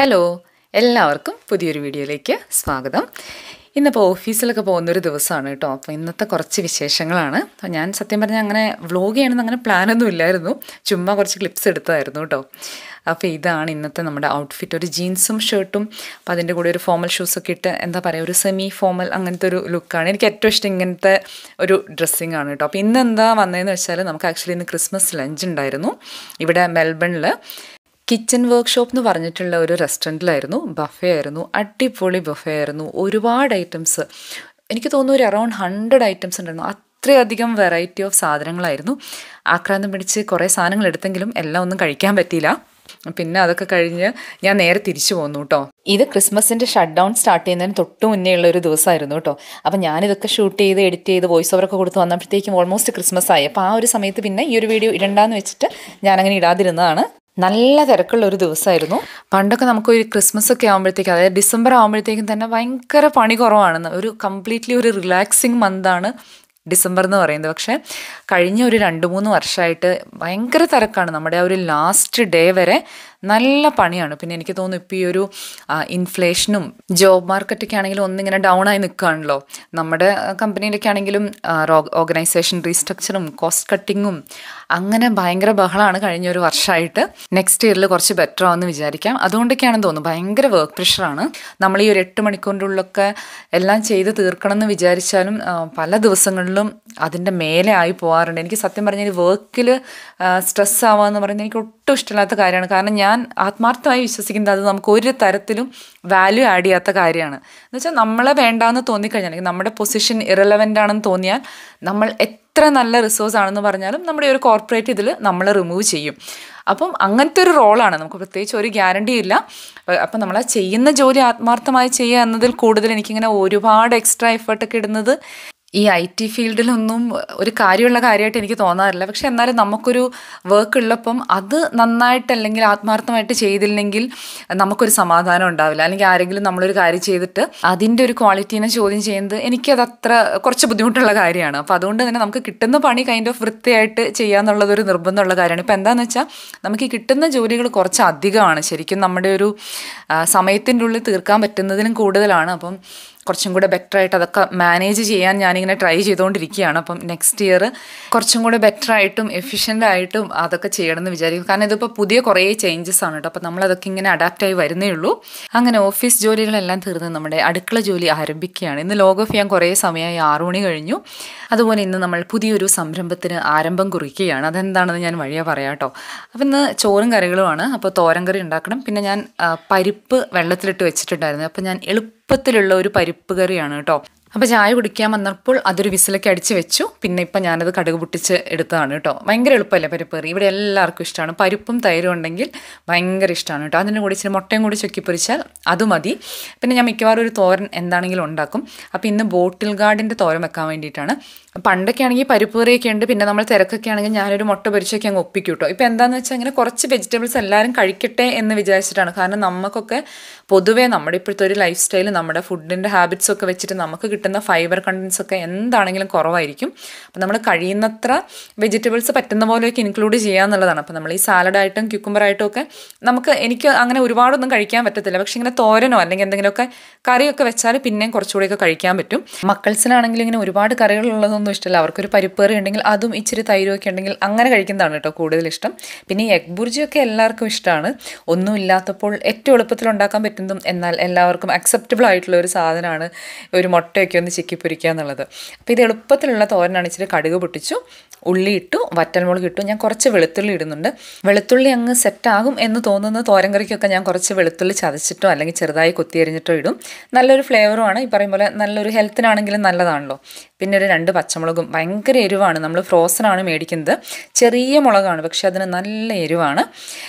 hello എല്ലാവർക്കും പുതിയൊരു വീഡിയോയിലേക്ക് സ്വാഗതം ഇന്നിപ്പോൾ ഓഫീസിലൊക്കെ പോകുന്നൊരു ദിവസമാണ് കേട്ടോ അപ്പോൾ ഇന്നത്തെ കുറച്ച് വിശേഷങ്ങളാണ് അപ്പോൾ ഞാൻ സത്യം പറഞ്ഞാൽ അങ്ങനെ വ്ലോഗ് ചെയ്യണമെന്ന് അങ്ങനെ പ്ലാനൊന്നും ഇല്ലായിരുന്നു ചുമ്മാ കുറച്ച് ക്ലിപ്സ് എടുത്തായിരുന്നു കേട്ടോ അപ്പോൾ ഇതാണ് ഇന്നത്തെ നമ്മുടെ ഔട്ട്ഫിറ്റ് ഒരു ജീൻസും ഷർട്ടും അപ്പോൾ അതിൻ്റെ കൂടെ ഒരു ഫോമൽ ഷൂസൊക്കെ ഇട്ട് എന്താ പറയുക ഒരു സെമി ഫോമൽ അങ്ങനത്തെ ഒരു ലുക്കാണ് എനിക്ക് ഏറ്റവും ഇഷ്ടം ഇങ്ങനത്തെ ഒരു ഡ്രസ്സിങ് ആണ് കേട്ടോ അപ്പോൾ ഇന്ന് എന്താ വന്നതെന്ന് വെച്ചാൽ നമുക്ക് ആക്ച്വലി ഇന്ന് ക്രിസ്മസ് ലഞ്ച് ഉണ്ടായിരുന്നു ഇവിടെ മെൽബണിൽ കിച്ചൺ വർക്ക്ഷോപ്പ് എന്ന് പറഞ്ഞിട്ടുള്ള ഒരു റെസ്റ്റോറൻറ്റിലായിരുന്നു ബഫേ ആയിരുന്നു അടിപൊളി ബഫേ ആയിരുന്നു ഒരുപാട് ഐറ്റംസ് എനിക്ക് തോന്നുന്നു ഒരു അറൗണ്ട് ഹൺഡ്രഡ് ഐറ്റംസ് ഉണ്ടായിരുന്നു അത്രയധികം വെറൈറ്റി ഓഫ് സാധനങ്ങളായിരുന്നു ആക്രാന്തം പിടിച്ച് കുറേ സാധനങ്ങൾ എടുത്തെങ്കിലും എല്ലാം ഒന്നും കഴിക്കാൻ പറ്റിയില്ല പിന്നെ അതൊക്കെ കഴിഞ്ഞ് ഞാൻ നേരെ തിരിച്ചു പോന്നു കേട്ടോ ഇത് ക്രിസ്മസിൻ്റെ ഷട്ട് ഡൗൺ സ്റ്റാർട്ട് ചെയ്യുന്നതിന് തൊട്ട് മുന്നേ ഉള്ള ഒരു ദിവസമായിരുന്നു കേട്ടോ അപ്പോൾ ഞാനിതൊക്കെ ഷൂട്ട് ചെയ്ത് എഡിറ്റ് ചെയ്ത് വോയിസ് ഓവറൊക്കെ കൊടുത്ത് വന്നപ്പോഴത്തേക്കും ഓൾമോസ്റ്റ് ക്രിസ്മസ് ആയി അപ്പോൾ ആ ഒരു സമയത്ത് പിന്നെ ഈ ഒരു വീഡിയോ ഇടണ്ടാന്ന് വെച്ചിട്ട് ഞാനങ്ങനെ ഇടാതിരുന്നതാണ് നല്ല തിരക്കുള്ള ഒരു ദിവസമായിരുന്നു പണ്ടൊക്കെ നമുക്ക് ഒരു ക്രിസ്മസ് ഒക്കെ ആകുമ്പോഴത്തേക്കും അതായത് ഡിസംബർ ആകുമ്പോഴത്തേക്കും തന്നെ ഭയങ്കര പണി കുറവാണെന്ന് ഒരു കംപ്ലീറ്റ്ലി ഒരു റിലാക്സിങ് മന്താണ് ഡിസംബർ എന്ന് പറയുന്നത് പക്ഷേ കഴിഞ്ഞ ഒരു രണ്ട് മൂന്ന് വർഷമായിട്ട് ഭയങ്കര തിരക്കാണ് നമ്മുടെ ആ ഒരു ലാസ്റ്റ് ഡേ വരെ നല്ല പണിയാണ് പിന്നെ എനിക്ക് തോന്നുന്നു ഇപ്പോൾ ഈ ഒരു ഇൻഫ്ലേഷനും ജോബ് മാർക്കറ്റൊക്കെ ആണെങ്കിലും ഒന്നിങ്ങനെ ഡൗൺ ആയി നിൽക്കുകയാണല്ലോ നമ്മുടെ കമ്പനിയിലൊക്കെ ആണെങ്കിലും ഓർഗനൈസേഷൻ റീസ്ട്രക്ചറും കോസ്റ്റ് കട്ടിങ്ങും അങ്ങനെ ഭയങ്കര ബഹളമാണ് കഴിഞ്ഞ ഒരു വർഷമായിട്ട് നെക്സ്റ്റ് ഇയറിൽ കുറച്ച് ബെറ്റർ ആവുമെന്ന് വിചാരിക്കാം അതുകൊണ്ടൊക്കെയാണെന്ന് തോന്നുന്നു ഭയങ്കര വർക്ക് പ്രഷറാണ് നമ്മൾ ഈ ഒരു എട്ട് മണിക്കൂറിനുള്ളൊക്കെ എല്ലാം ചെയ്ത് തീർക്കണം എന്ന് വിചാരിച്ചാലും പല ദിവസങ്ങളിലും അതിൻ്റെ മേലെ ആയി പോകാറുണ്ട് എനിക്ക് സത്യം പറഞ്ഞാൽ വർക്കിൽ സ്ട്രെസ് ആവുക എന്ന് പറയുന്നത് എനിക്ക് ഒട്ടും ഇഷ്ടമില്ലാത്ത കാര്യമാണ് കാരണം ഞാൻ ഞാൻ ആത്മാർത്ഥമായി വിശ്വസിക്കുന്നത് അത് നമുക്ക് ഒരു തരത്തിലും വാല്യൂ ആഡ് ചെയ്യാത്ത കാര്യമാണ് എന്ന് വെച്ചാൽ നമ്മളെ വേണ്ടാന്ന് തോന്നിക്കഴിഞ്ഞാൽ അല്ലെങ്കിൽ നമ്മുടെ പൊസിഷൻ ഇറലവൻ്റ് ആണെന്ന് തോന്നിയാൽ നമ്മൾ എത്ര നല്ല റിസോഴ്സ് ആണെന്ന് പറഞ്ഞാലും നമ്മുടെ ഒരു കോർപ്പറേറ്റ് ഇതിൽ നമ്മൾ റിമൂവ് ചെയ്യും അപ്പം അങ്ങനത്തെ ഒരു റോളാണ് നമുക്ക് പ്രത്യേകിച്ച് ഒരു ഗ്യാരണ്ടി ഇല്ല അപ്പം നമ്മൾ ആ ചെയ്യുന്ന ജോലി ആത്മാർത്ഥമായി ചെയ്യുക എന്നതിൽ കൂടുതൽ എനിക്കിങ്ങനെ ഒരുപാട് എക്സ്ട്രാ എഫേർട്ടൊക്കെ ഇടുന്നത് ഈ ഐ ടി ഫീൽഡിലൊന്നും ഒരു കാര്യമുള്ള കാര്യമായിട്ട് എനിക്ക് തോന്നാറില്ല പക്ഷെ എന്നാലും നമുക്കൊരു വർക്ക് ഉള്ളപ്പം അത് നന്നായിട്ട് അല്ലെങ്കിൽ ആത്മാർത്ഥമായിട്ട് ചെയ്തില്ലെങ്കിൽ നമുക്കൊരു സമാധാനം ഉണ്ടാവില്ല അല്ലെങ്കിൽ ആരെങ്കിലും നമ്മളൊരു കാര്യം ചെയ്തിട്ട് അതിൻ്റെ ഒരു ക്വാളിറ്റീനെ ചോദ്യം ചെയ്യുന്നത് എനിക്കത് അത്ര കുറച്ച് ബുദ്ധിമുട്ടുള്ള കാര്യമാണ് അപ്പോൾ അതുകൊണ്ട് തന്നെ നമുക്ക് കിട്ടുന്ന പണി കൈൻഡ് ഓഫ് വൃത്തിയായിട്ട് ചെയ്യാന്നുള്ളതൊരു ഒരു നിർബന്ധമുള്ള കാര്യമാണ് ഇപ്പോൾ എന്താണെന്ന് വെച്ചാൽ നമുക്ക് കിട്ടുന്ന ജോലികൾ കുറച്ച് അധികമാണ് ശരിക്കും നമ്മുടെ ഒരു സമയത്തിൻ്റെ ഉള്ളിൽ തീർക്കാൻ പറ്റുന്നതിലും കൂടുതലാണ് അപ്പം കുറച്ചും കൂടെ ബെറ്ററായിട്ട് അതൊക്കെ മാനേജ് ചെയ്യാൻ ഞാൻ ഞാനിങ്ങനെ ട്രൈ ചെയ്തുകൊണ്ടിരിക്കുകയാണ് അപ്പം നെക്സ്റ്റ് ഇയർ കുറച്ചും കൂടെ ബെറ്റർ ആയിട്ടും എഫിഷ്യൻ്റ് ആയിട്ടും അതൊക്കെ ചെയ്യണമെന്ന് വിചാരിക്കും കാരണം ഇതിപ്പോൾ പുതിയ കുറേ ചേഞ്ചസ് ആണ് കേട്ടോ അപ്പം നമ്മളതൊക്കെ ഇങ്ങനെ അഡാപ്റ്റ് ആയി വരുന്നേ ഉള്ളൂ അങ്ങനെ ഓഫീസ് ജോലികളെല്ലാം തീർന്ന് നമ്മുടെ അടുക്കള ജോലി ആരംഭിക്കുകയാണ് ഇന്ന് ലോഗ് ഓഫ് ചെയ്യാൻ കുറേ സമയമായി ആറു മണി കഴിഞ്ഞു അതുപോലെ ഇന്ന് നമ്മൾ പുതിയൊരു സംരംഭത്തിന് ആരംഭം കുറിക്കുകയാണ് അതെന്താണെന്ന് ഞാൻ വഴിയാ പറയാം കേട്ടോ അപ്പം ഇന്ന് ചോറും കറികളുമാണ് അപ്പോൾ തോരൻ കറി ഉണ്ടാക്കണം പിന്നെ ഞാൻ പരിപ്പ് വെള്ളത്തിലിട്ട് വെച്ചിട്ടുണ്ടായിരുന്നു അപ്പോൾ ഞാൻ എളുപ്പത്തിലുള്ള ഒരു പരിപ്പ് കറിയാണ് കേട്ടോ അപ്പോൾ ചായ കുടിക്കാൻ വന്നപ്പോൾ അതൊരു വിസിലൊക്കെ അടിച്ച് വെച്ചു പിന്നെ ഇപ്പം ഞാനത് കടുക് പൊട്ടിച്ച് എടുത്തതാണ് കേട്ടോ ഭയങ്കര എളുപ്പമല്ലേ കറി ഇവിടെ എല്ലാവർക്കും ഇഷ്ടമാണ് പരിപ്പും തൈരും ഉണ്ടെങ്കിൽ ഭയങ്കര ഇഷ്ടമാണ് കേട്ടോ അതിൻ്റെ കൂടി ഇച്ചിരി മുട്ടയും കൂടി ചുക്കി പൊരിച്ചാൽ അത് മതി പിന്നെ ഞാൻ മിക്കവാറും ഒരു തോരൻ എന്താണെങ്കിലും ഉണ്ടാക്കും അപ്പോൾ ഇന്ന് ബോട്ടിൽ ഗാർഡിൻ്റെ തോരൻ വെക്കാൻ വേണ്ടിയിട്ടാണ് പണ്ടൊക്കെ ആണെങ്കിൽ കറിയൊക്കെ ഉണ്ട് പിന്നെ നമ്മൾ തിരക്കൊക്കെ ആണെങ്കിൽ ഞാനൊരു മുട്ട പൊരിച്ചൊക്കെ അങ്ങ് ഒപ്പിക്കും കേട്ടോ ഇപ്പോൾ എന്താണെന്ന് വെച്ചാൽ അങ്ങനെ കുറച്ച് വെജിറ്റബിൾസ് എല്ലാവരും കഴിക്കട്ടെ എന്ന് വിചാരിച്ചിട്ടാണ് കാരണം നമുക്കൊക്കെ പൊതുവേ നമ്മുടെ ഇപ്പോഴത്തെ ഒരു ലൈഫ് സ്റ്റൈൽ നമ്മുടെ ഫുഡിൻ്റെ ഹാബിറ്റ്സൊക്കെ വെച്ചിട്ട് നമുക്ക് കിട്ടുന്ന ഫൈബർ കണ്ടൻസ് ഒക്കെ എന്താണെങ്കിലും കുറവായിരിക്കും അപ്പോൾ നമ്മൾ കഴിയുന്നത്ര വെജിറ്റബിൾസ് പറ്റുന്ന പോലെയൊക്കെ ഇൻക്ലൂഡ് ചെയ്യുക എന്നുള്ളതാണ് അപ്പോൾ നമ്മൾ ഈ സാലഡായിട്ടും ക്യുക്കുമ്പറായിട്ടും ഒക്കെ നമുക്ക് എനിക്ക് അങ്ങനെ ഒരുപാടൊന്നും കഴിക്കാൻ പറ്റത്തില്ല പക്ഷേ ഇങ്ങനെ തോരനോ അല്ലെങ്കിൽ എന്തെങ്കിലുമൊക്കെ കറിയൊക്കെ വെച്ചാൽ പിന്നെയും കുറച്ചുകൂടിയൊക്കെ കഴിക്കാൻ പറ്റും മക്കൾസിനാണെങ്കിലും ഇങ്ങനെ ഒരുപാട് കറികളുള്ളതൊന്നും ഇഷ്ടമല്ല അവർക്കൊരു പരിപ്പേറി ഉണ്ടെങ്കിൽ അതും ഇച്ചിരി തൈരൊക്കെ ഉണ്ടെങ്കിൽ അങ്ങനെ കഴിക്കുന്നതാണ് കേട്ടോ കൂടുതൽ ഇഷ്ടം പിന്നെ ഈ എഗ് ബുർജിയൊക്കെ എല്ലാവർക്കും ഇഷ്ടമാണ് ഒന്നും ഇല്ലാത്തപ്പോൾ ഏറ്റവും എളുപ്പത്തിൽ ഉണ്ടാക്കാൻ പറ്റുന്നതും എന്നാൽ എല്ലാവർക്കും അക്സെപ്റ്റബിൾ ആയിട്ടുള്ള ഒരു സാധനമാണ് ഒരു മുട്ട ഇതൊക്കെ ഒന്ന് ചിക്കി പൊരിക്കുക എന്നുള്ളത് അപ്പോൾ ഇത് എളുപ്പത്തിലുള്ള തോരനാണ് ഇച്ചിരി കടുക് പൊട്ടിച്ചു ഉള്ളി ഇട്ടു വറ്റൽമുളക് ഇട്ടു ഞാൻ കുറച്ച് വെളുത്തുള്ളി ഇടുന്നുണ്ട് വെളുത്തുള്ളി അങ്ങ് സെറ്റാകും എന്ന് തോന്നുന്ന തോരൻ കറിക്കൊക്കെ ഞാൻ കുറച്ച് വെളുത്തുള്ളി ചതച്ചിട്ടോ അല്ലെങ്കിൽ ചെറുതായി കൊത്തിയരിഞ്ഞിട്ടോ ഇടും നല്ലൊരു ആണ് ഈ പറയും പോലെ നല്ലൊരു ഹെൽത്തിനാണെങ്കിലും നല്ലതാണല്ലോ പിന്നെ ഒരു രണ്ട് പച്ചമുളകും ഭയങ്കര എരിവാണ് നമ്മൾ ഫ്രോസൺ ആണ് മേടിക്കുന്നത് ചെറിയ മുളകാണ് പക്ഷെ അതിന് നല്ല എരിവാണ്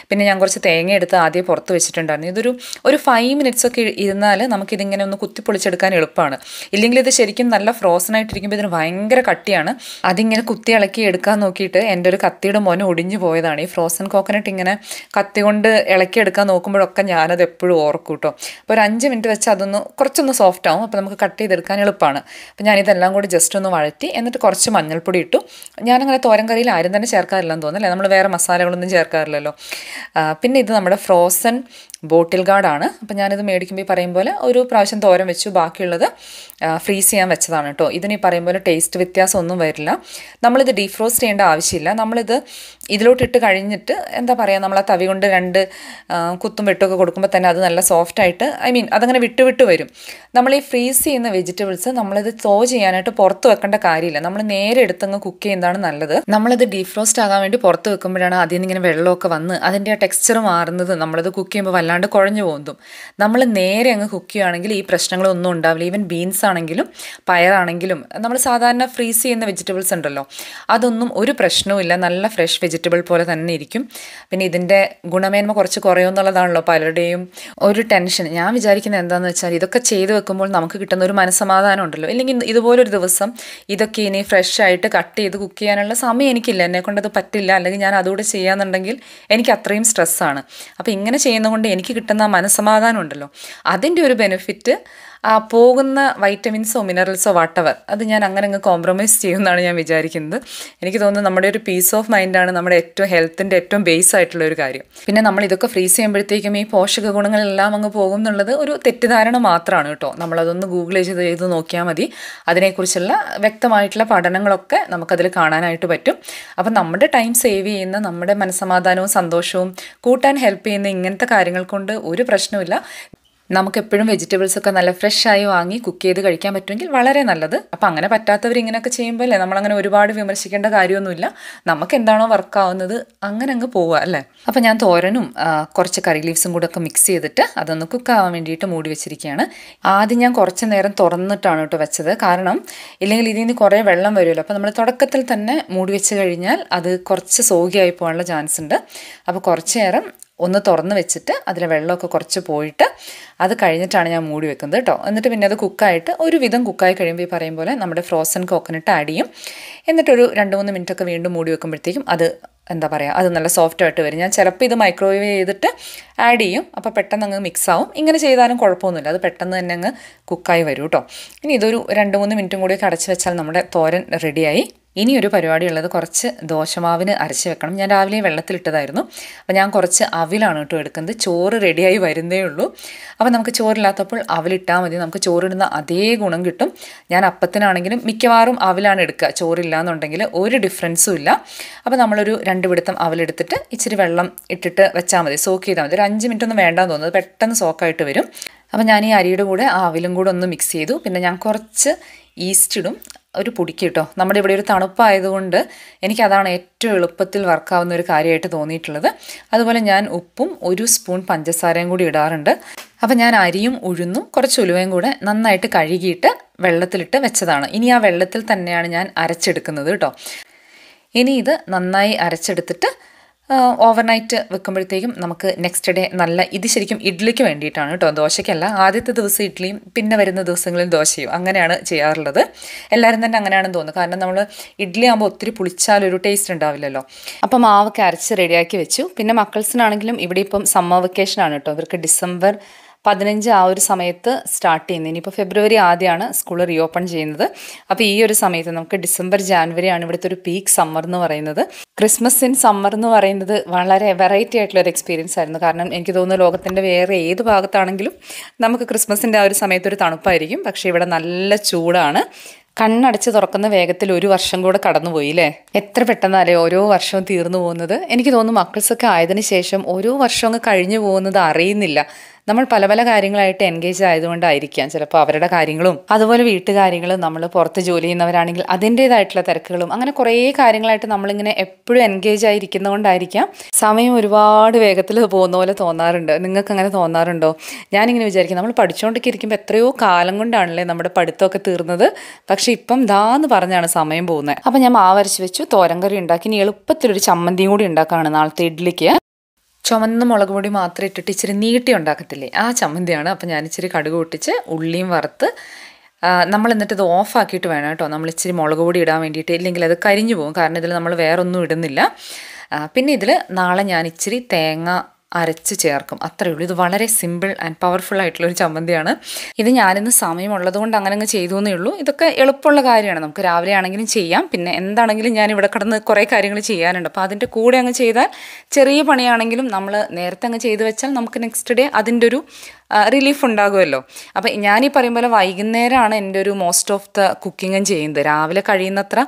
പിന്നെ ഞാൻ കുറച്ച് തേങ്ങ എടുത്ത് ആദ്യം പുറത്ത് വെച്ചിട്ടുണ്ടായിരുന്നു ഇതൊരു ഒരു ഫൈവ് മിനിറ്റ്സ് ഒക്കെ ഇരുന്നാൽ നമുക്കിതിങ്ങനെ ഒന്ന് കുത്തിപ്പൊളിച്ചെടുക്കാൻ എളുപ്പമാണ് ഇല്ലെങ്കിൽ അല്ലെങ്കിൽ ഇത് ശരിക്കും നല്ല ഫ്രോസൺ ആയിട്ടിരിക്കുമ്പോൾ ഇതിന് ഭയങ്കര കട്ടിയാണ് അതിങ്ങനെ കുത്തി ഇളക്കി എടുക്കാൻ നോക്കിയിട്ട് എൻ്റെ ഒരു കത്തിയുടെ മോനെ ഒടിഞ്ഞു പോയതാണ് ഈ ഫ്രോസൺ കോക്കനട്ട് ഇങ്ങനെ കത്തി കൊണ്ട് ഇളക്കി എടുക്കാൻ നോക്കുമ്പോഴൊക്കെ ഞാനത് എപ്പോഴും ഓർക്കും അപ്പോൾ ഒരു അഞ്ച് മിനിറ്റ് വെച്ച് അതൊന്ന് കുറച്ചൊന്ന് സോഫ്റ്റ് ആവും അപ്പോൾ നമുക്ക് കട്ട് ചെയ്തെടുക്കാൻ എളുപ്പമാണ് അപ്പോൾ ഞാനിതെല്ലാം കൂടി ജസ്റ്റ് ഒന്ന് വഴറ്റി എന്നിട്ട് കുറച്ച് മഞ്ഞൾപ്പൊടി ഇട്ടു ഞാനങ്ങനെ തോരൻ കറിയിൽ ആരും തന്നെ ചേർക്കാറില്ലെന്ന് അല്ലേ നമ്മൾ വേറെ മസാലകളൊന്നും ചേർക്കാറില്ലല്ലോ പിന്നെ ഇത് നമ്മുടെ ഫ്രോസൺ ബോട്ടിൽ ഗാർഡാണ് അപ്പം ഞാനിത് മേടിക്കുമ്പോൾ ഈ പറയും പോലെ ഒരു പ്രാവശ്യം തോരൻ വെച്ചു ബാക്കിയുള്ളത് ഫ്രീസ് ചെയ്യാൻ വെച്ചതാണ് കേട്ടോ ഇതിന് ഈ പറയും പോലെ ടേസ്റ്റ് വ്യത്യാസം ഒന്നും വരില്ല നമ്മളിത് ഡീഫ്രോസ്റ്റ് ചെയ്യേണ്ട ആവശ്യമില്ല നമ്മളിത് ഇതിലോട്ടിട്ട് കഴിഞ്ഞിട്ട് എന്താ പറയുക നമ്മൾ ആ തവി കൊണ്ട് രണ്ട് കുത്തും വെട്ടുമൊക്കെ കൊടുക്കുമ്പോൾ തന്നെ അത് നല്ല സോഫ്റ്റായിട്ട് ഐ മീൻ അതങ്ങനെ വിട്ടു വിട്ടു വരും നമ്മൾ ഈ ഫ്രീസ് ചെയ്യുന്ന വെജിറ്റബിൾസ് നമ്മളിത് തോ ചെയ്യാനായിട്ട് പുറത്ത് വെക്കേണ്ട കാര്യമില്ല നമ്മൾ നേരെ എടുത്തങ്ങ് കുക്ക് ചെയ്യുന്നതാണ് നല്ലത് നമ്മളിത് ഡീഫ്രോസ്റ്റ് ആകാൻ വേണ്ടി പുറത്ത് വെക്കുമ്പോഴാണ് ആദ്യം ഇങ്ങനെ വെള്ളമൊക്കെ വന്ന് അതിൻ്റെ ആ ടെക്സ്ചർ മാറുന്നത് നമ്മളത് കുക്ക് ചെയ്യുമ്പോൾ വല്ല അല്ലാണ്ട് കുഴഞ്ഞു പോകുന്നതും നമ്മൾ നേരെ അങ്ങ് കുക്ക് ചെയ്യുകയാണെങ്കിൽ ഈ പ്രശ്നങ്ങളൊന്നും ഉണ്ടാവില്ല ഈവൻ ബീൻസ് ആണെങ്കിലും പയറാണെങ്കിലും നമ്മൾ സാധാരണ ഫ്രീസ് ചെയ്യുന്ന വെജിറ്റബിൾസ് ഉണ്ടല്ലോ അതൊന്നും ഒരു പ്രശ്നവുമില്ല നല്ല ഫ്രഷ് വെജിറ്റബിൾ പോലെ തന്നെ ഇരിക്കും പിന്നെ ഇതിൻ്റെ ഗുണമേന്മ കുറച്ച് കുറയുമെന്നുള്ളതാണല്ലോ പലരുടെയും ഒരു ടെൻഷൻ ഞാൻ വിചാരിക്കുന്നത് എന്താണെന്ന് വെച്ചാൽ ഇതൊക്കെ ചെയ്ത് വെക്കുമ്പോൾ നമുക്ക് കിട്ടുന്ന ഒരു മനസ്സമാധാനം ഉണ്ടല്ലോ ഇല്ലെങ്കിൽ ഇതുപോലൊരു ദിവസം ഇതൊക്കെ ഇനി ഫ്രഷ് ആയിട്ട് കട്ട് ചെയ്ത് കുക്ക് ചെയ്യാനുള്ള സമയം എനിക്കില്ല എന്നെ കൊണ്ടത് പറ്റില്ല അല്ലെങ്കിൽ ഞാൻ അതുകൂടെ ചെയ്യാന്നുണ്ടെങ്കിൽ എനിക്ക് അത്രയും സ്ട്രെസ്സാണ് അപ്പോൾ ഇങ്ങനെ ചെയ്യുന്നതുകൊണ്ട് എനിക്ക് കിട്ടുന്ന മനസ്സമാധാനം ഉണ്ടല്ലോ അതിൻ്റെ ഒരു ബെനിഫിറ്റ് ആ പോകുന്ന വൈറ്റമിൻസോ മിനറൽസോ വാട്ടവർ അത് ഞാൻ അങ്ങനെ അങ്ങ് കോംപ്രമൈസ് ചെയ്യുമെന്നാണ് ഞാൻ വിചാരിക്കുന്നത് എനിക്ക് തോന്നുന്നു നമ്മുടെ ഒരു പീസ് ഓഫ് മൈൻഡാണ് നമ്മുടെ ഏറ്റവും ഹെൽത്തിൻ്റെ ഏറ്റവും ബേസ് ആയിട്ടുള്ള ഒരു കാര്യം പിന്നെ നമ്മൾ ഇതൊക്കെ ഫ്രീസ് ചെയ്യുമ്പോഴത്തേക്കും ഈ പോഷക ഗുണങ്ങളെല്ലാം അങ്ങ് പോകും എന്നുള്ളത് ഒരു തെറ്റിദ്ധാരണ മാത്രമാണ് കേട്ടോ നമ്മളതൊന്ന് ഗൂഗിൾ ചെയ്ത് ചെയ്ത് നോക്കിയാൽ മതി അതിനെക്കുറിച്ചുള്ള വ്യക്തമായിട്ടുള്ള പഠനങ്ങളൊക്കെ നമുക്കതിൽ കാണാനായിട്ട് പറ്റും അപ്പം നമ്മുടെ ടൈം സേവ് ചെയ്യുന്ന നമ്മുടെ മനസ്സമാധാനവും സന്തോഷവും കൂട്ടാൻ ഹെൽപ്പ് ചെയ്യുന്ന ഇങ്ങനത്തെ കാര്യങ്ങൾ കൊണ്ട് ഒരു പ്രശ്നമില്ല നമുക്ക് എപ്പോഴും വെജിറ്റബിൾസ് ഒക്കെ നല്ല ഫ്രഷ് ആയി വാങ്ങി കുക്ക് ചെയ്ത് കഴിക്കാൻ പറ്റുമെങ്കിൽ വളരെ നല്ലത് അപ്പം അങ്ങനെ പറ്റാത്തവർ ഇങ്ങനെയൊക്കെ ചെയ്യുമ്പോൾ അല്ലേ നമ്മളങ്ങനെ ഒരുപാട് വിമർശിക്കേണ്ട കാര്യമൊന്നുമില്ല നമുക്ക് എന്താണോ വർക്ക് ആവുന്നത് അങ്ങനെ അങ്ങ് പോവുക അല്ലേ അപ്പം ഞാൻ തോരനും കുറച്ച് കറി ലീവ്സും കൂടെ ഒക്കെ മിക്സ് ചെയ്തിട്ട് അതൊന്ന് കുക്ക് ആവാൻ വേണ്ടിയിട്ട് മൂടി വെച്ചിരിക്കുകയാണ് ആദ്യം ഞാൻ കുറച്ച് നേരം തുറന്നിട്ടാണ് കേട്ടോ വെച്ചത് കാരണം ഇല്ലെങ്കിൽ ഇതിൽ നിന്ന് കുറേ വെള്ളം വരുമല്ലോ അപ്പോൾ നമ്മൾ തുടക്കത്തിൽ തന്നെ മൂടി വെച്ച് കഴിഞ്ഞാൽ അത് കുറച്ച് സോഗിയായി പോകാനുള്ള ചാൻസ് ഉണ്ട് അപ്പോൾ കുറച്ച് നേരം ഒന്ന് തുറന്ന് വെച്ചിട്ട് അതിൽ വെള്ളമൊക്കെ കുറച്ച് പോയിട്ട് അത് കഴിഞ്ഞിട്ടാണ് ഞാൻ മൂടി വെക്കുന്നത് കേട്ടോ എന്നിട്ട് പിന്നെ അത് കുക്കായിട്ട് ഒരു വിധം കുക്കായി കഴിയുമ്പോൾ ഈ പറയും പോലെ നമ്മുടെ ഫ്രോസൺ കോക്കനട്ട് ആഡ് ചെയ്യും എന്നിട്ടൊരു രണ്ട് മൂന്ന് മിനിറ്റ് ഒക്കെ വീണ്ടും മൂടി വെക്കുമ്പോഴത്തേക്കും അത് എന്താ പറയുക അത് നല്ല സോഫ്റ്റ് ആയിട്ട് വരും ഞാൻ ചിലപ്പോൾ ഇത് മൈക്രോവേവ് ചെയ്തിട്ട് ആഡ് ചെയ്യും അപ്പോൾ പെട്ടെന്ന് അങ്ങ് മിക്സ് ആവും ഇങ്ങനെ ചെയ്താലും കുഴപ്പമൊന്നുമില്ല അത് പെട്ടെന്ന് തന്നെ അങ്ങ് കുക്കായി വരും കേട്ടോ ഇനി ഇതൊരു രണ്ട് മൂന്ന് മിനിറ്റും കൂടി അടച്ച് വെച്ചാൽ നമ്മുടെ തോരൻ റെഡിയായി ഇനിയൊരു പരിപാടി ഉള്ളത് കുറച്ച് ദോശമാവിന് അരച്ച് വെക്കണം ഞാൻ രാവിലെ വെള്ളത്തിലിട്ടതായിരുന്നു അപ്പോൾ ഞാൻ കുറച്ച് അവിലാണ് കേട്ടോ എടുക്കുന്നത് ചോറ് റെഡിയായി വരുന്നേ ഉള്ളൂ അപ്പോൾ നമുക്ക് ചോറില്ലാത്തപ്പോൾ അവിലിട്ടാൽ മതി നമുക്ക് ചോറിടുന്ന അതേ ഗുണം കിട്ടും ഞാൻ അപ്പത്തിനാണെങ്കിലും മിക്കവാറും അവിലാണ് എടുക്കുക ചോറില്ല എന്നുണ്ടെങ്കിൽ ഒരു ഡിഫറൻസും ഇല്ല അപ്പോൾ നമ്മളൊരു രണ്ട് പിടുത്തം അവിലെടുത്തിട്ട് ഇച്ചിരി വെള്ളം ഇട്ടിട്ട് വെച്ചാൽ മതി സോക്ക് ചെയ്താൽ മതി ഒരു അഞ്ച് മിനിറ്റ് ഒന്നും വേണ്ടാന്ന് തോന്നുന്നത് പെട്ടെന്ന് സോക്കായിട്ട് വരും അപ്പോൾ ഞാൻ ഈ അരിയുടെ കൂടെ അവിലും കൂടെ ഒന്ന് മിക്സ് ചെയ്തു പിന്നെ ഞാൻ കുറച്ച് ഈസ്റ്റ് ഇടും ഒരു പൊടിക്ക് കേട്ടോ നമ്മുടെ ഇവിടെ ഒരു തണുപ്പായതുകൊണ്ട് എനിക്കതാണ് ഏറ്റവും എളുപ്പത്തിൽ വർക്കാവുന്ന ഒരു കാര്യമായിട്ട് തോന്നിയിട്ടുള്ളത് അതുപോലെ ഞാൻ ഉപ്പും ഒരു സ്പൂൺ പഞ്ചസാരയും കൂടി ഇടാറുണ്ട് അപ്പോൾ ഞാൻ അരിയും ഉഴുന്നും കുറച്ച് ഉലുവയും കൂടെ നന്നായിട്ട് കഴുകിയിട്ട് വെള്ളത്തിലിട്ട് വെച്ചതാണ് ഇനി ആ വെള്ളത്തിൽ തന്നെയാണ് ഞാൻ അരച്ചെടുക്കുന്നത് കേട്ടോ ഇനി ഇത് നന്നായി അരച്ചെടുത്തിട്ട് ഓവർനൈറ്റ് വെക്കുമ്പോഴത്തേക്കും നമുക്ക് നെക്സ്റ്റ് ഡേ നല്ല ഇത് ശരിക്കും ഇഡ്ഡലിക്ക് വേണ്ടിയിട്ടാണ് കേട്ടോ ദോശയ്ക്കല്ല ആദ്യത്തെ ദിവസം ഇഡ്ഡലിയും പിന്നെ വരുന്ന ദിവസങ്ങളിൽ ദോശയും അങ്ങനെയാണ് ചെയ്യാറുള്ളത് എല്ലാവരും തന്നെ അങ്ങനെയാണെന്ന് തോന്നുന്നു കാരണം നമ്മൾ ഇഡ്ഡലി ആകുമ്പോൾ ഒത്തിരി പുളിച്ചാലൊരു ടേസ്റ്റ് ഉണ്ടാവില്ലല്ലോ അപ്പം മാവ് കരച്ച് റെഡിയാക്കി വെച്ചു പിന്നെ മക്കൾസിനാണെങ്കിലും ഇവിടെ ഇപ്പം സമ്മർ വെക്കേഷനാണ് കേട്ടോ ഇവർക്ക് ഡിസംബർ പതിനഞ്ച് ആ ഒരു സമയത്ത് സ്റ്റാർട്ട് ചെയ്യുന്നത് ഇനിയിപ്പോൾ ഫെബ്രുവരി ആദ്യമാണ് സ്കൂൾ റീഓപ്പൺ ചെയ്യുന്നത് അപ്പോൾ ഈ ഒരു സമയത്ത് നമുക്ക് ഡിസംബർ ജാനുവരി ആണ് ഇവിടുത്തെ ഒരു പീക്ക് സമ്മർ എന്ന് പറയുന്നത് ക്രിസ്മസ് ഇൻ സമ്മർ എന്ന് പറയുന്നത് വളരെ വെറൈറ്റി ആയിട്ടുള്ള ഒരു എക്സ്പീരിയൻസ് ആയിരുന്നു കാരണം എനിക്ക് തോന്നുന്നു ലോകത്തിൻ്റെ വേറെ ഏത് ഭാഗത്താണെങ്കിലും നമുക്ക് ക്രിസ്മസിൻ്റെ ആ ഒരു സമയത്ത് ഒരു തണുപ്പായിരിക്കും പക്ഷേ ഇവിടെ നല്ല ചൂടാണ് കണ്ണടച്ച് തുറക്കുന്ന വേഗത്തിൽ ഒരു വർഷം കൂടെ കടന്നുപോയി അല്ലേ എത്ര പെട്ടെന്നല്ലേ ഓരോ വർഷവും തീർന്നു പോകുന്നത് എനിക്ക് തോന്നുന്നു മക്കൾസൊക്കെ ആയതിനു ശേഷം ഓരോ വർഷവും അങ്ങ് കഴിഞ്ഞു പോകുന്നത് അറിയുന്നില്ല നമ്മൾ പല പല കാര്യങ്ങളായിട്ട് എൻഗേജ് ആയതുകൊണ്ടായിരിക്കാം ചിലപ്പോൾ അവരുടെ കാര്യങ്ങളും അതുപോലെ വീട്ടുകാര്യങ്ങളും നമ്മൾ പുറത്ത് ജോലി ചെയ്യുന്നവരാണെങ്കിൽ അതിൻ്റേതായിട്ടുള്ള തിരക്കുകളും അങ്ങനെ കുറേ കാര്യങ്ങളായിട്ട് നമ്മളിങ്ങനെ എപ്പോഴും എൻഗേജ് ആയിരിക്കുന്നതുകൊണ്ടായിരിക്കാം സമയം ഒരുപാട് വേഗത്തിൽ പോകുന്ന പോലെ തോന്നാറുണ്ട് നിങ്ങൾക്ക് അങ്ങനെ തോന്നാറുണ്ടോ ഞാനിങ്ങനെ വിചാരിക്കും നമ്മൾ പഠിച്ചുകൊണ്ടൊക്കെ ഇരിക്കുമ്പോൾ എത്രയോ കാലം കൊണ്ടാണല്ലേ നമ്മുടെ പഠിത്തമൊക്കെ തീർന്നത് പക്ഷേ ഇപ്പം ദാന്ന് പറഞ്ഞാണ് സമയം പോകുന്നത് അപ്പം ഞാൻ മാവരച്ച് വെച്ചു തോരൻ കറി ഉണ്ടാക്കി ഇനി എളുപ്പത്തിലൊരു ചമ്മന്തിയും കൂടി ഉണ്ടാക്കാണ് നാളത്തെ ഇഡ്ഡലിക്ക് ചുമന്ന മുളക് പൊടി മാത്രം ഇട്ടിട്ട് ഇച്ചിരി നീട്ടി ഉണ്ടാക്കത്തില്ലേ ആ ചമ്മന്തിയാണ് അപ്പോൾ ഞാൻ ഇച്ചിരി കടുക് പൊട്ടിച്ച് ഉള്ളിയും വറുത്ത് നമ്മൾ എന്നിട്ട് ഇത് ഓഫാക്കിയിട്ട് വേണം കേട്ടോ നമ്മൾ ഇച്ചിരി മുളക് പൊടി ഇടാൻ വേണ്ടിയിട്ട് ഇല്ലെങ്കിൽ അത് കരിഞ്ഞു പോകും കാരണം ഇതിൽ നമ്മൾ വേറൊന്നും ഇടുന്നില്ല പിന്നെ ഇതിൽ നാളെ ഞാൻ ഇച്ചിരി തേങ്ങ അരച്ച് ചേർക്കും അത്രയേ ഉള്ളൂ ഇത് വളരെ സിമ്പിൾ ആൻഡ് പവർഫുൾ ആയിട്ടുള്ള ഒരു ചമ്മന്തിയാണ് ഇത് ഞാനിന്ന് സമയമുള്ളത് കൊണ്ട് അങ്ങനെ അങ്ങ് ചെയ്തു എന്നേ ഉള്ളൂ ഇതൊക്കെ എളുപ്പമുള്ള കാര്യമാണ് നമുക്ക് രാവിലെ ആണെങ്കിലും ചെയ്യാം പിന്നെ എന്താണെങ്കിലും ഞാൻ ഇവിടെ കിടന്ന് കുറേ കാര്യങ്ങൾ ചെയ്യാനുണ്ട് അപ്പോൾ അതിൻ്റെ കൂടെ അങ്ങ് ചെയ്താൽ ചെറിയ പണിയാണെങ്കിലും നമ്മൾ നേരത്തെ അങ്ങ് ചെയ്തു വെച്ചാൽ നമുക്ക് നെക്സ്റ്റ് ഡേ അതിൻ്റെ ഒരു റിലീഫ് ഉണ്ടാകുമല്ലോ അപ്പോൾ ഞാനീ പറയും പോലെ വൈകുന്നേരമാണ് എൻ്റെ ഒരു മോസ്റ്റ് ഓഫ് ദ കുക്കിങ്ങും ചെയ്യുന്നത് രാവിലെ കഴിയുന്നത്ര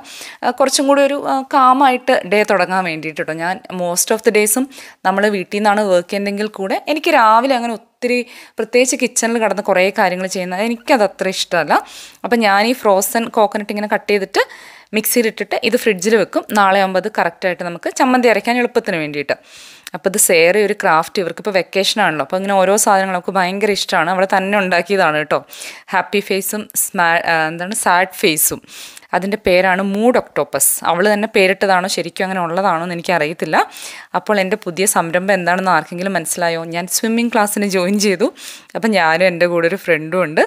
കുറച്ചും കൂടി ഒരു കാമായിട്ട് ഡേ തുടങ്ങാൻ വേണ്ടിയിട്ട് കേട്ടോ ഞാൻ മോസ്റ്റ് ഓഫ് ദി ഡേയ്സും നമ്മൾ വീട്ടിൽ നിന്നാണ് വർക്ക് ഉണ്ടെങ്കിൽ കൂടെ എനിക്ക് രാവിലെ അങ്ങനെ ഒത്തിരി പ്രത്യേകിച്ച് കിച്ചണിൽ കടന്ന് കുറേ കാര്യങ്ങൾ ചെയ്യുന്നത് എനിക്കത് അത്ര ഇഷ്ടമല്ല അപ്പം ഞാൻ ഈ ഫ്രോസൺ കോക്കനട്ട് ഇങ്ങനെ കട്ട് ചെയ്തിട്ട് മിക്സിയിലിട്ടിട്ട് ഇത് ഫ്രിഡ്ജിൽ വെക്കും നാളെ ആകുമ്പോൾ അത് കറക്റ്റായിട്ട് നമുക്ക് ചമ്മന്തി അരയ്ക്കാൻ എളുപ്പത്തിന് വേണ്ടിയിട്ട് അപ്പോൾ ഇത് സേറി ഒരു ക്രാഫ്റ്റ് ഇപ്പോൾ വെക്കേഷൻ ആണല്ലോ അപ്പോൾ ഇങ്ങനെ ഓരോ സാധനങ്ങളും നമുക്ക് ഭയങ്കര ഇഷ്ടമാണ് അവിടെ തന്നെ ഉണ്ടാക്കിയതാണ് കേട്ടോ ഹാപ്പി ഫേസും സ്മാ എന്താണ് സാഡ് ഫേസും അതിൻ്റെ പേരാണ് മൂഡ് ഒക്ടോപ്പസ് അവൾ തന്നെ പേരിട്ടതാണോ ശരിക്കും അങ്ങനെ ഉള്ളതാണോ എന്ന് എനിക്കറിയത്തില്ല അപ്പോൾ എൻ്റെ പുതിയ സംരംഭം എന്താണെന്ന് ആർക്കെങ്കിലും മനസ്സിലായോ ഞാൻ സ്വിമ്മിംഗ് ക്ലാസ്സിന് ജോയിൻ ചെയ്തു അപ്പം ഞാനും എൻ്റെ കൂടെ ഒരു ഫ്രണ്ടും ഉണ്ട്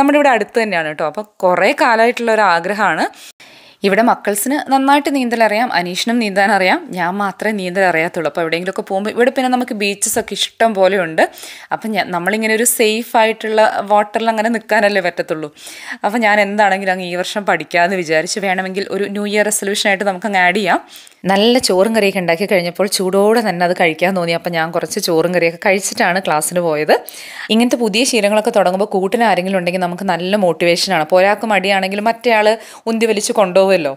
നമ്മുടെ ഇവിടെ അടുത്ത് തന്നെയാണ് കേട്ടോ അപ്പോൾ കുറേ കാലമായിട്ടുള്ള ഒരു ആഗ്രഹമാണ് ഇവിടെ മക്കൾസിന് നന്നായിട്ട് നീന്തലറിയാം അനീഷിനും നീന്താൻ അറിയാം ഞാൻ മാത്രമേ നീന്തൽ അറിയാത്തുള്ളൂ അപ്പോൾ എവിടെയെങ്കിലുമൊക്കെ പോകുമ്പോൾ ഇവിടെ പിന്നെ നമുക്ക് ബീച്ചസൊക്കെ ഇഷ്ടം പോലെ ഉണ്ട് അപ്പം ഞാൻ നമ്മളിങ്ങനെ ഒരു സേഫ് ആയിട്ടുള്ള വാട്ടറിൽ അങ്ങനെ നിൽക്കാനല്ലേ പറ്റത്തുള്ളൂ അപ്പോൾ ഞാൻ എന്താണെങ്കിലും അങ്ങ് ഈ വർഷം പഠിക്കാമെന്ന് വിചാരിച്ച് വേണമെങ്കിൽ ഒരു ന്യൂ ഇയർ റെസൊല്യൂഷനായിട്ട് അങ്ങ് ആഡ് ചെയ്യാം നല്ല ചോറും കറിയൊക്കെ ഉണ്ടാക്കി കഴിഞ്ഞപ്പോൾ ചൂടോടെ തന്നെ അത് കഴിക്കാൻ തോന്നി അപ്പം ഞാൻ കുറച്ച് ചോറും കറിയൊക്കെ കഴിച്ചിട്ടാണ് ക്ലാസ്സിന് പോയത് ഇങ്ങനത്തെ പുതിയ ശീലങ്ങളൊക്കെ തുടങ്ങുമ്പോൾ കൂട്ടിന് ആരെങ്കിലും ഉണ്ടെങ്കിൽ നമുക്ക് നല്ല മോട്ടിവേഷനാണ് അപ്പോൾ ഒരാൾക്ക് മടിയാണെങ്കിൽ മറ്റേയാൾ ഉന്തി വലിച്ച് കൊണ്ടുപോകുമല്ലോ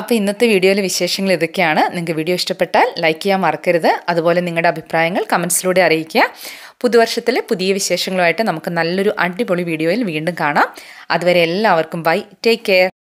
അപ്പോൾ ഇന്നത്തെ വീഡിയോയിലെ വിശേഷങ്ങൾ ഇതൊക്കെയാണ് നിങ്ങൾക്ക് വീഡിയോ ഇഷ്ടപ്പെട്ടാൽ ലൈക്ക് ചെയ്യാൻ മറക്കരുത് അതുപോലെ നിങ്ങളുടെ അഭിപ്രായങ്ങൾ കമൻസിലൂടെ അറിയിക്കുക പുതുവർഷത്തിലെ പുതിയ വിശേഷങ്ങളുമായിട്ട് നമുക്ക് നല്ലൊരു അടിപൊളി വീഡിയോയിൽ വീണ്ടും കാണാം അതുവരെ എല്ലാവർക്കും ബൈ ടേക്ക് കെയർ